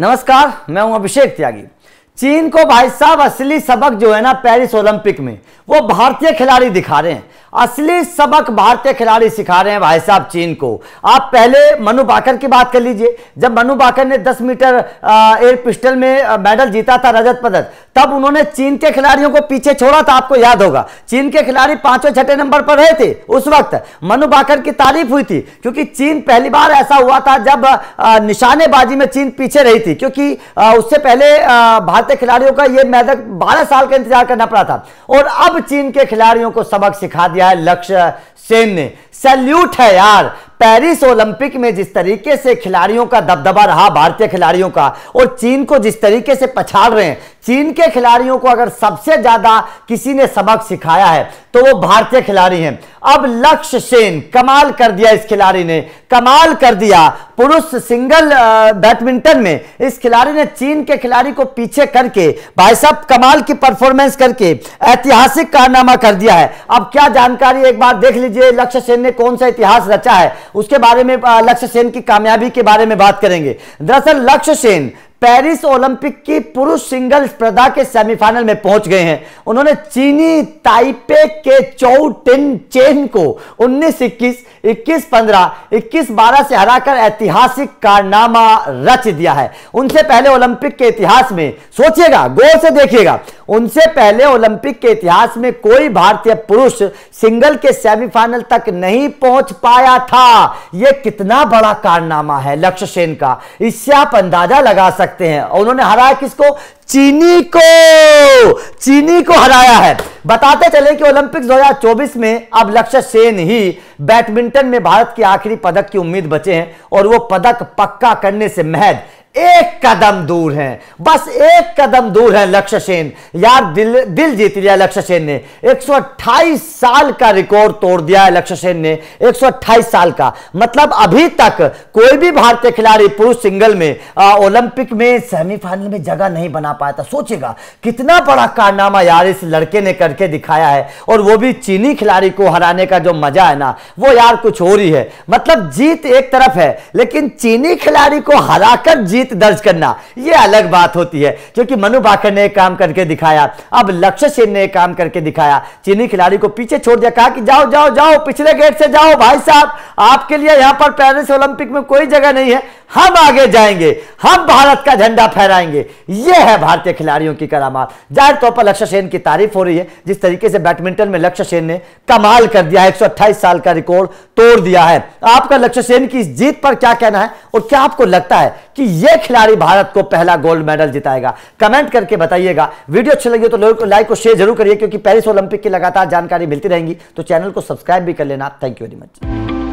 नमस्कार मैं हूं अभिषेक त्यागी चीन को भाई साहब असली सबक जो है ना पेरिस ओलंपिक में वो भारतीय खिलाड़ी दिखा रहे हैं असली सबक भारतीय खिलाड़ी सिखा रहे हैं भाई साहब चीन को आप पहले मनु बाकर की बात कर लीजिए जब मनु बाकर ने 10 मीटर एयर पिस्टल में मेडल जीता था रजत पदक तब उन्होंने चीन के खिलाड़ियों को पीछे छोड़ा था आपको याद होगा चीन के खिलाड़ी पांचों छठे नंबर पर रहे थे उस वक्त मनु बाकर की तारीफ हुई थी क्योंकि चीन पहली बार ऐसा हुआ था जब निशानेबाजी में चीन पीछे रही थी क्योंकि उससे पहले भारतीय खिलाड़ियों का यह मेडल बारह साल का इंतजार करना पड़ा था और अब चीन के खिलाड़ियों को सबक सिखा दिया गया है लक्ष्य सेन ने सैल्यूट है यार पेरिस ओलंपिक में जिस तरीके से खिलाड़ियों का दबदबा रहा भारतीय खिलाड़ियों का और चीन को जिस तरीके से पछाड़ रहे हैं चीन के खिलाड़ियों को अगर सबसे ज्यादा किसी ने सबक सिखाया है तो वो भारतीय खिलाड़ी हैं अब लक्ष्य सेन कमाल कर दिया इस खिलाड़ी ने कमाल कर दिया पुरुष सिंगल बैडमिंटन में इस खिलाड़ी ने चीन के खिलाड़ी को पीछे करके भाई साहब कमाल की परफॉर्मेंस करके ऐतिहासिक कारनामा कर दिया है अब क्या जानकारी एक बार देख लीजिए लक्ष्य सेन ने कौन सा इतिहास रचा है उसके बारे में लक्ष्य सेन की कामयाबी के बारे में बात करेंगे दरअसल लक्ष्य सेन पेरिस ओलंपिक की पुरुष सिंगल स्पर्धा के सेमीफाइनल में पहुंच गए हैं उन्होंने चीनी ताइपे के चौ टिन चेन को उन्नीस इक्कीस इक्कीस पंद्रह इक्कीस बारह से हराकर ऐतिहासिक कारनामा रच दिया है उनसे पहले ओलंपिक के इतिहास में सोचिएगा गौर से देखिएगा उनसे पहले ओलंपिक के इतिहास में कोई भारतीय पुरुष सिंगल के सेमीफाइनल तक नहीं पहुंच पाया था यह कितना बड़ा कारनामा है लक्ष्य सेन का इससे आप अंदाजा लगा सकते सकते हैं और उन्होंने हराया किसको चीनी को चीनी को हराया है बताते चले कि ओलंपिक 2024 में अब लक्ष्य सेन ही बैडमिंटन में भारत के आखिरी पदक की उम्मीद बचे हैं और वो पदक पक्का करने से महज एक कदम दूर है बस एक कदम दूर है लक्ष्य सेन यार दिल दिल जीत लिया लक्ष्य सेन ने 128 साल का रिकॉर्ड तोड़ दिया है लक्ष्य सेन ने 128 साल का मतलब अभी तक कोई भी भारतीय खिलाड़ी पुरुष सिंगल में ओलंपिक में सेमीफाइनल में जगह नहीं बना पाया था सोचेगा कितना बड़ा कारनामा यार इस लड़के ने करके दिखाया है और वो भी चीनी खिलाड़ी को हराने का जो मजा है ना वो यार कुछ और ही है मतलब जीत एक तरफ है लेकिन चीनी खिलाड़ी को हराकर जीत जीत दर्ज करना यह अलग बात होती है क्योंकि मनु भाकर ने काम करके दिखाया अब लक्ष्य सेन ने काम करके दिखाया चीनी खिलाड़ी को पीछे छोड़ दिया कहा कि जाओ जाओ जाओ पिछले गेट से जाओ भाई साहब आपके लिए यहां पर पेरिस ओलंपिक में कोई जगह नहीं है हम आगे जाएंगे हम भारत का झंडा फहराएंगे यह है भारतीय खिलाड़ियों की करामात जाहिर तौर पर लक्ष्य सेन की तारीफ हो रही है जिस तरीके से बैडमिंटन में लक्ष्य सेन ने कमाल कर दिया है एक साल का रिकॉर्ड तोड़ दिया है आपका लक्ष्य सेन की इस जीत पर क्या कहना है और क्या आपको लगता है कि यह खिलाड़ी भारत को पहला गोल्ड मेडल जिताएगा कमेंट करके बताइएगा वीडियो अच्छी लगी तो लोगों को लाइक और शेयर जरूर करिए क्योंकि पेरिस ओलंपिक की लगातार जानकारी मिलती रहेगी तो चैनल को सब्सक्राइब भी कर लेना थैंक यू वेरी मच